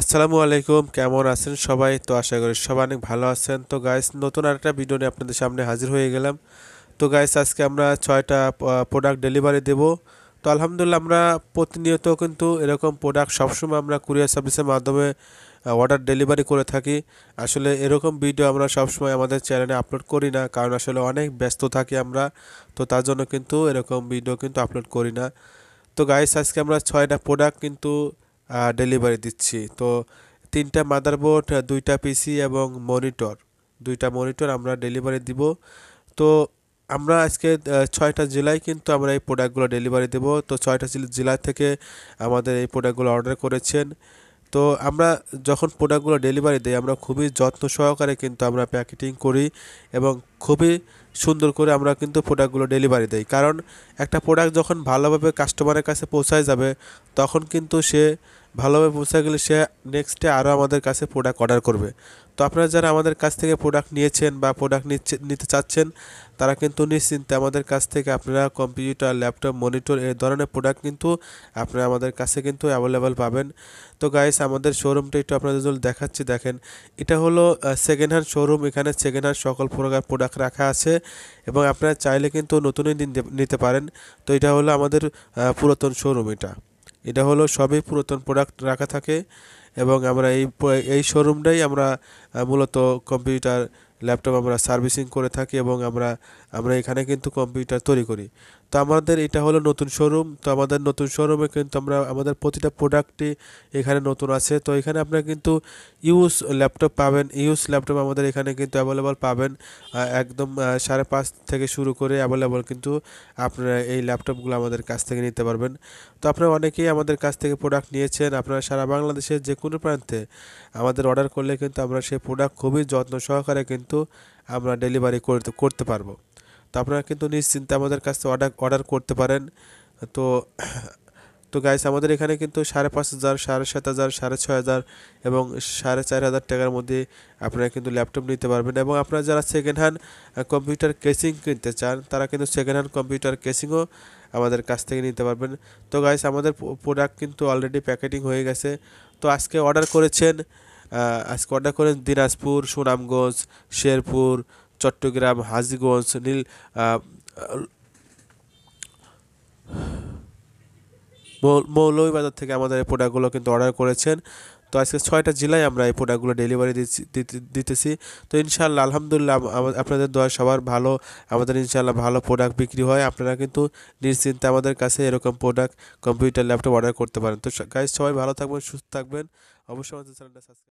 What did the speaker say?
আসসালামু আলাইকুম কেমন আছেন সবাই তো আশা করি সবাই অনেক ভালো আছেন তো গাইস নতুন আরেকটা ভিডিও নিয়ে আপনাদের সামনে হাজির হয়ে গেলাম তো গাইস আজকে আমরা ছয়টা প্রোডাক্ট ডেলিভারি দেব তো আলহামদুলিল্লাহ আমরা প্রতিনিয়ত কিন্তু এরকম প্রোডাক্ট সবসময় আমরা কুরিয়ার সার্ভিসের মাধ্যমে অর্ডার ডেলিভারি করে থাকি আসলে এরকম ভিডিও আমরা সবসময় আমাদের চ্যানেলে আপলোড করি না কারণ আসলে অনেক ব্যস্ত থাকি আমরা তো তার জন্য কিন্তু এরকম ভিডিও কিন্তু আপলোড করি না তো গাইস আজকে আমরা ছয়টা প্রোডাক্ট কিন্তু ডেলিভারি দিচ্ছি তো তিনটা মাদারবোর্ড দুইটা পিসি এবং মনিটর দুইটা মনিটর আমরা ডেলিভারি দিব তো আমরা আজকে ছয়টা জেলায় কিন্তু আমরা এই প্রোডাক্টগুলো ডেলিভারি দেব তো ছয়টা জেলা থেকে আমাদের এই প্রোডাক্টগুলো অর্ডার করেছেন তো আমরা যখন প্রোডাক্টগুলো ডেলিভারি দিই আমরা খুবই যত্ন সহকারে কিন্তু আমরা প্যাকেটিং করি এবং খুবই সুন্দর করে আমরা কিন্তু প্রোডাক্টগুলো ডেলিভারি দেই কারণ একটা প্রোডাক্ট যখন ভালোভাবে কাস্টমারের কাছে পৌঁছায় যাবে তখন কিন্তু সে ভালোভাবে পৌঁছে গেলে সে নেক্সটে আরও আমাদের কাছে প্রোডাক্ট অর্ডার করবে তো আপনারা যারা আমাদের কাছ থেকে প্রোডাক্ট নিয়েছেন বা প্রোডাক্ট নিতে চাচ্ছেন তারা কিন্তু নিশ্চিন্তে আমাদের কাছ থেকে আপনারা কম্পিউটার ল্যাপটপ মনিটর এই ধরনের প্রোডাক্ট কিন্তু আপনারা আমাদের কাছে কিন্তু অ্যাভেলেবেল পাবেন তো গাইস আমাদের শোরুমটা একটু আপনাদের জন্য দেখাচ্ছি দেখেন এটা হলো সেকেন্ড হ্যান্ড শোরুম এখানে সেকেন্ড হ্যান্ড সকল প্রকার প্রোডাক্ট রাখা আছে এবং আপনারা চাইলে কিন্তু নতুনই নিতে পারেন তো এটা হলো আমাদের পুরাতন শোরুম এটা এটা হলো সবই পুরাতন প্রোডাক্ট রাখা থাকে এবং আমরা এই এই শোরুমটাই আমরা মূলত কম্পিউটার ল্যাপটপ আমরা সার্ভিসিং করে থাকি এবং আমরা আমরা এখানে কিন্তু কম্পিউটার তৈরি করি তো আমাদের এটা হলো নতুন শোরুম তো আমাদের নতুন শোরুমে কিন্তু আমরা আমাদের প্রতিটা প্রোডাক্টই এখানে নতুন আছে তো এখানে আপনারা কিন্তু ইউজ ল্যাপটপ পাবেন ইউজ ল্যাপটপ আমাদের এখানে কিন্তু অ্যাভেলেবল পাবেন একদম সাড়ে পাঁচ থেকে শুরু করে অ্যাভেলেবল কিন্তু আপনারা এই ল্যাপটপগুলো আমাদের কাছ থেকে নিতে পারবেন তো আপনারা অনেকেই আমাদের কাছ থেকে প্রোডাক্ট নিয়েছেন আপনারা সারা বাংলাদেশের যে কোনো প্রান্তে আমাদের অর্ডার করলে কিন্তু আমরা সেই প্রোডাক্ট খুবই যত্ন সহকারে কিন্তু আমরা ডেলিভারি করতে করতে পারবো তো আপনারা কিন্তু নিশ্চিন্তে আমাদের কাছ থেকে অর্ডার অর্ডার করতে পারেন তো তো গাইস আমাদের এখানে কিন্তু সাড়ে পাঁচ হাজার সাড়ে সাত হাজার সাড়ে ছয় হাজার এবং সাড়ে চার হাজার টাকার মধ্যে আপনারা কিন্তু ল্যাপটপ নিতে পারবেন এবং আপনারা যারা সেকেন্ড হ্যান্ড কম্পিউটার কেসিং কিনতে চান তারা কিন্তু সেকেন্ড হ্যান্ড কম্পিউটার কেসিংও আমাদের কাছ থেকে নিতে পারবেন তো গাইস আমাদের প্রোডাক্ট কিন্তু অলরেডি প্যাকেটিং হয়ে গেছে তো আজকে অর্ডার করেছেন আজকে অর্ডার করেন দিনাজপুর সুনামগঞ্জ শেরপুর চট্টগ্রাম হাজিগঞ্জ নীল মৌলভীবাজার থেকে আমাদের এই প্রোডাক্টগুলো কিন্তু অর্ডার করেছেন তো আজকে ছয়টা জেলায় আমরা এই প্রোডাক্টগুলো ডেলিভারি দিতেছি তো ইনশাল্লাহ আলহামদুলিল্লাহ আপনাদের দোয়া সবার ভালো আমাদের ইনশাল্লাহ ভালো প্রোডাক্ট বিক্রি হয় আপনারা কিন্তু নিশ্চিন্তে আমাদের কাছে এরকম প্রোডাক্ট কম্পিউটার ল্যাপটপ অর্ডার করতে পারেন তো গাইজ সবাই ভালো থাকবেন সুস্থ থাকবেন অবশ্যই আমাদের চ্যানেলটা সাবস্ক্রাইব